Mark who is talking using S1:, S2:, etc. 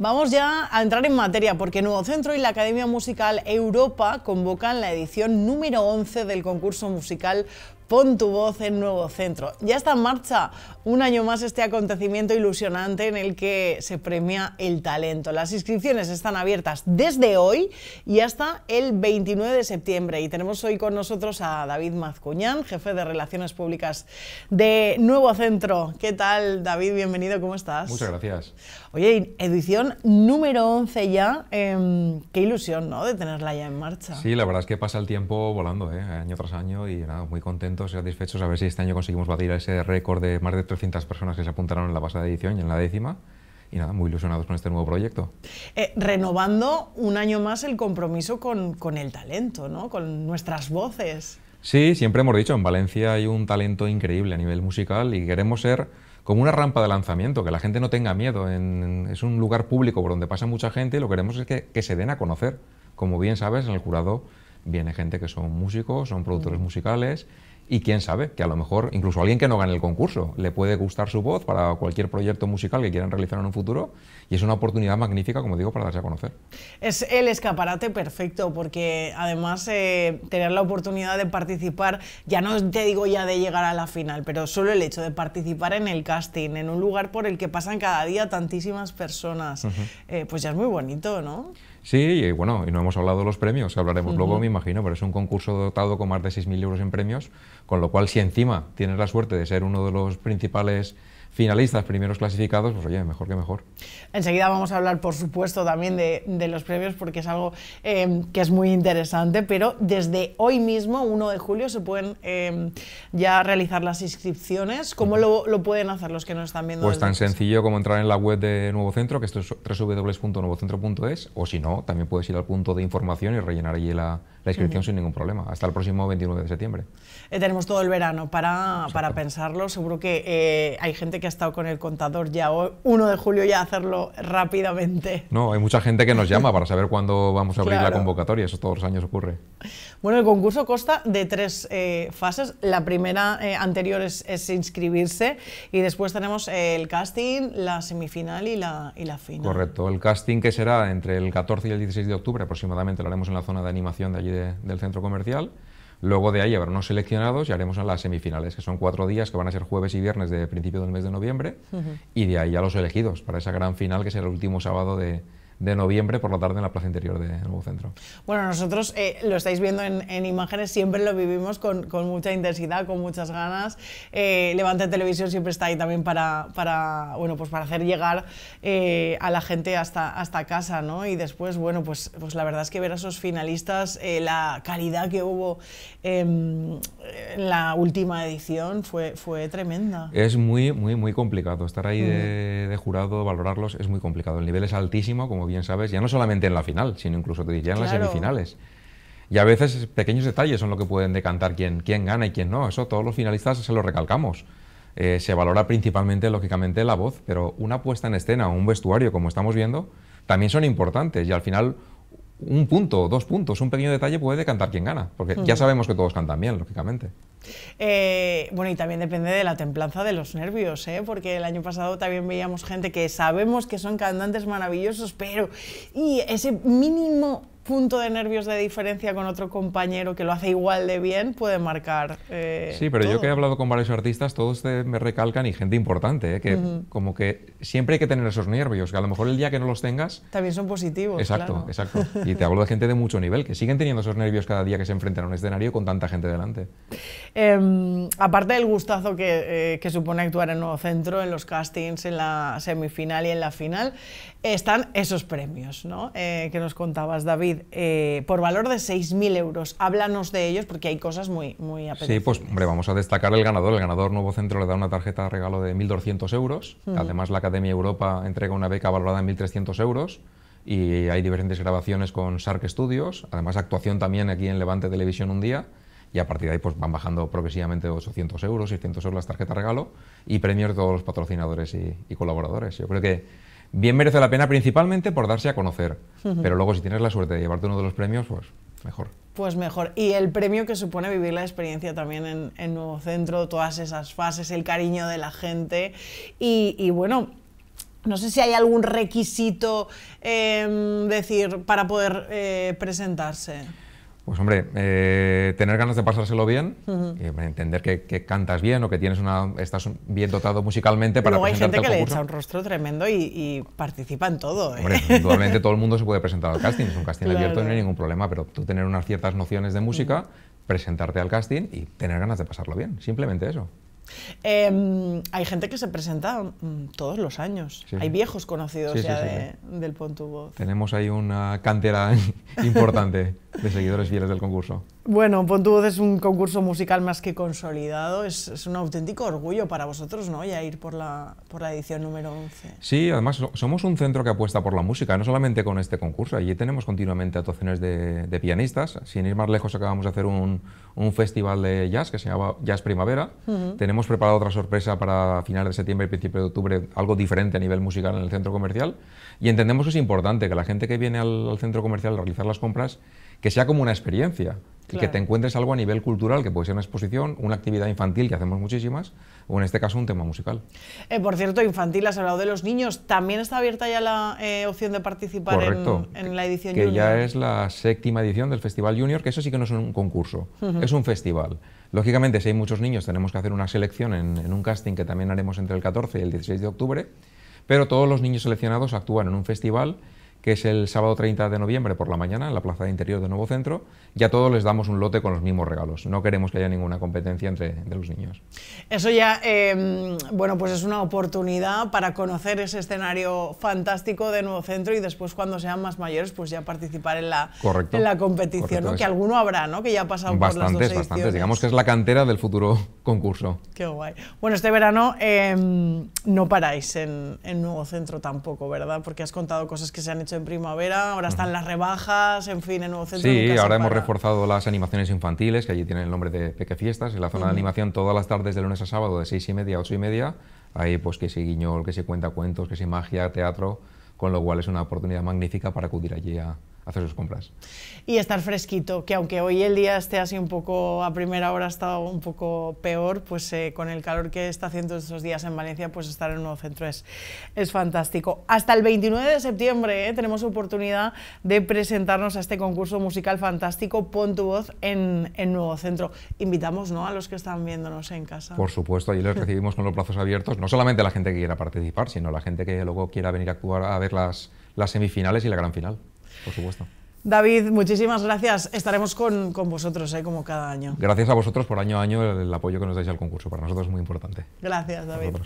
S1: Vamos ya a entrar en materia porque Nuevo Centro y la Academia Musical Europa convocan la edición número 11 del concurso musical Pon tu voz en Nuevo Centro. Ya está en marcha un año más este acontecimiento ilusionante en el que se premia el talento. Las inscripciones están abiertas desde hoy y hasta el 29 de septiembre. Y tenemos hoy con nosotros a David Mazcuñán, jefe de Relaciones Públicas de Nuevo Centro. ¿Qué tal, David? Bienvenido, ¿cómo estás? Muchas gracias. Oye, edición número 11 ya. Em, qué ilusión, ¿no? De tenerla ya en marcha. Sí,
S2: la verdad es que pasa el tiempo volando, ¿eh? año tras año, y nada, muy contento satisfechos a ver si este año conseguimos batir ese récord de más de 300 personas que se apuntaron en la pasada edición y en la décima y nada, muy ilusionados con este nuevo proyecto.
S1: Eh, renovando un año más el compromiso con, el talento, ¿no? con nuestras voces.
S2: Sí, siempre hemos dicho, en Valencia hay un talento increíble a nivel musical y queremos ser como una rampa de lanzamiento, que la gente no tenga miedo. es un lugar público por donde pasa mucha gente y lo que queremos es que, se den a conocer. Como bien sabes, en el jurado viene gente que son músicos, son productores musicales y quién sabe, que a lo mejor incluso alguien que no gane el concurso le puede gustar su voz para cualquier proyecto musical que quieran realizar en un futuro y es una oportunidad magnífica, como digo, para darse a conocer.
S1: Es el escaparate perfecto porque además eh, tener la oportunidad de participar, ya no te digo ya de llegar a la final, pero solo el hecho de participar en el casting, en un lugar por el que pasan cada día tantísimas personas, eh, pues ya es muy bonito, ¿no?
S2: Sí, y bueno, y no hemos hablado de los premios, hablaremos luego, me imagino, pero es un concurso dotado con más de 6.000 euros en premios con lo cual, si encima tienes la suerte de ser uno de los principales finalistas, primeros clasificados, pues oye, mejor que mejor.
S1: Enseguida vamos a hablar, por supuesto, también de, los premios, porque es algo em, que es muy interesante, pero desde hoy mismo, 1 de julio, se pueden em, ya realizar las inscripciones. ¿Cómo lo, pueden hacer los que nos están viendo? Pues tan
S2: sencillo como entrar en la web de Nuevo Centro, que esto es www.nuevocentro.es, o si no, también puedes ir al punto de información y rellenar allí la, inscripción sin ningún problema, hasta el próximo 29 de septiembre.
S1: Eh, tenemos todo el verano para, para pensarlo, seguro que eh, hay gente que ha estado con el contador ya hoy, 1 de julio, ya hacerlo rápidamente.
S2: No, hay mucha gente que nos llama para saber cuándo vamos a abrir la convocatoria, eso todos los años ocurre.
S1: Bueno, el concurso consta de tres eh, fases. La primera eh, anterior es, es, inscribirse y después tenemos eh, el casting, la semifinal y la, y la
S2: final. Correcto, el casting que será entre el 14 y el 16 de octubre aproximadamente, lo haremos en la zona de animación de allí del centro comercial. Luego de ahí habrá unos seleccionados y haremos a las semifinales, que son cuatro días que van a ser jueves y viernes de principio del mes de noviembre, y de ahí a los elegidos para esa gran final que será el último sábado de, de noviembre por la tarde en la plaza interior de Nuevo Centro.
S1: Bueno, nosotros eh, lo estáis viendo en, imágenes, siempre lo vivimos con, mucha intensidad, con muchas ganas. Eh, Levante Televisión siempre está ahí también para, bueno, pues para hacer llegar eh, a la gente hasta, hasta casa, ¿no? Y después, bueno, pues, pues la verdad es que ver a esos finalistas, la calidad que hubo em, en la última edición fue, fue tremenda.
S2: Es muy, muy, muy complicado. Estar ahí mm. de, de, jurado, valorarlos, es muy complicado. El nivel es altísimo, como bien sabes, ya no solamente en la final, sino incluso te diría en las semifinales. Y a veces pequeños detalles son lo que pueden decantar quién, quién gana y quién no. Eso todos los finalistas se lo recalcamos. Eh, se valora principalmente, lógicamente, la voz, pero una puesta en escena o un vestuario, como estamos viendo, también son importantes. Y al final un punto, dos puntos, un pequeño detalle puede cantar quien gana, porque ya mm. sabemos que todos cantan bien, lógicamente.
S1: Eh, bueno, y también depende de la templanza de los nervios, ¿eh? porque el año pasado también veíamos gente que sabemos que son cantantes maravillosos, pero y ese mínimo punto de nervios de diferencia con otro compañero que lo hace igual de bien puede marcar. Eh, sí, pero yo que he
S2: hablado con varios artistas, todos me recalcan y gente importante, eh, que como que siempre hay que tener esos nervios, que a lo mejor el día que no los tengas...
S1: También son positivos. Exacto, exacto. Y
S2: te hablo de gente de mucho nivel, que siguen teniendo esos nervios cada día que se enfrentan a un escenario con tanta gente delante.
S1: Em, aparte del gustazo eh, que, supone actuar en Nuevo Centro, en los castings, en la semifinal y en la final, están esos premios ¿no? que nos contabas, David. Eh, por valor de 6.000 euros. Háblanos de ellos porque hay cosas muy, muy apetecibles. Sí,
S2: pues hombre, vamos a destacar el ganador. El ganador Nuevo Centro le da una tarjeta de regalo de 1.200 euros. Además, la Academia Europa entrega una beca valorada en 1.300 euros. Y hay diferentes grabaciones con Sark Studios. Además, actuación también aquí en Levante Televisión un día y a partir de ahí pues van bajando progresivamente 800 euros, 600 euros las tarjetas regalo y premios de todos los patrocinadores y, y, colaboradores. Yo creo que bien merece la pena principalmente por darse a conocer. Pero luego si tienes la suerte de llevarte uno de los premios, pues mejor.
S1: Pues mejor. Y el premio que supone vivir la experiencia también en, Nuevo Centro, todas esas fases, el cariño de la gente. Y, bueno, no sé si hay algún requisito, em, decir, para poder eh, presentarse.
S2: Pues hombre, eh, tener ganas de pasárselo bien, entender que, cantas bien o que tienes una, estás bien dotado musicalmente para Luego hay gente que le echa un
S1: rostro tremendo y, participa en todo. ¿eh? Hombre,
S2: todo el mundo se puede presentar al casting, es un casting abierto, no hay ningún problema, pero tú tener unas ciertas nociones de música, presentarte al casting y tener ganas de pasarlo bien, simplemente eso.
S1: Em, hay gente que se presenta mm, todos los años. hay viejos conocidos ya del Voz.
S2: Tenemos ahí una cantera importante de seguidores fieles del concurso?
S1: Bueno, pontu es un concurso musical más que consolidado, es, un auténtico orgullo para vosotros, ¿no? Ya ir por la, por la edición número 11.
S2: Sí, además somos un centro que apuesta por la música, no solamente con este concurso, allí tenemos continuamente actuaciones de, pianistas, sin ir más lejos acabamos de hacer un, un festival de jazz que se llama Jazz Primavera, tenemos preparado otra sorpresa para finales de septiembre y principio de octubre, algo diferente a nivel musical en el centro comercial, y entendemos que es importante que la gente que viene al, al centro comercial a realizar las compras, que sea como una experiencia. Y que te encuentres algo a nivel cultural, que puede ser una exposición, una actividad infantil, que hacemos muchísimas, o en este caso un tema musical.
S1: Eh, por cierto, infantil, has hablado de los niños. ¿También está abierta ya la eh, opción de participar en, la edición que junior? ya
S2: es la séptima edición del Festival Junior, que eso sí que no es un concurso, es un festival. Lógicamente, si hay muchos niños, tenemos que hacer una selección en un casting que también haremos entre el 14 y el 16 de octubre, pero todos los niños seleccionados actúan en un festival que es el sábado 30 de noviembre por la mañana en la plaza de interior de Nuevo Centro, y a todos les damos un lote con los mismos regalos. No queremos que haya ninguna competencia entre los niños.
S1: Eso ya, em, bueno, pues es una oportunidad para conocer ese escenario fantástico de Nuevo Centro y después cuando sean más mayores, pues ya participar en la, la competición, que alguno habrá, ¿no? Que ya ha pasado por las dos Bastantes, Digamos que
S2: es la cantera del futuro concurso.
S1: Qué guay. Bueno, este verano em, no paráis en, Nuevo Centro tampoco, ¿verdad? Porque has contado cosas que se han hecho en primavera, ahora están las rebajas, en fin, en Nuevo Centro. Sí, ahora hemos
S2: reforzado las animaciones infantiles, que allí tienen el nombre de Peque Fiestas. En la zona de animación, todas las tardes de lunes a sábado, de seis y media a ocho y media, Ahí pues que se guiñol, que se cuenta cuentos, que se magia, teatro, con lo cual es una oportunidad magnífica para acudir allí a, hacer sus compras.
S1: Y estar fresquito, que aunque hoy el día esté así un poco, a primera hora ha estado un poco peor, pues eh, con el calor que está haciendo estos días en Valencia, pues estar en nuevo centro es, es fantástico. Hasta el 29 de septiembre eh, tenemos oportunidad de presentarnos a este concurso musical fantástico Pon tu voz en, en Nuevo Centro. Invitamos ¿no? a los que están viéndonos en casa. Por supuesto,
S2: allí les recibimos con los plazos abiertos, no solamente la gente que quiera participar, sino la gente que luego quiera venir a actuar a ver las, las semifinales y la gran final por supuesto.
S1: David, muchísimas gracias. Estaremos con, vosotros, eh, como cada año.
S2: Gracias a vosotros por año a año el, el, apoyo que nos dais al concurso. Para nosotros es muy importante. Gracias, David.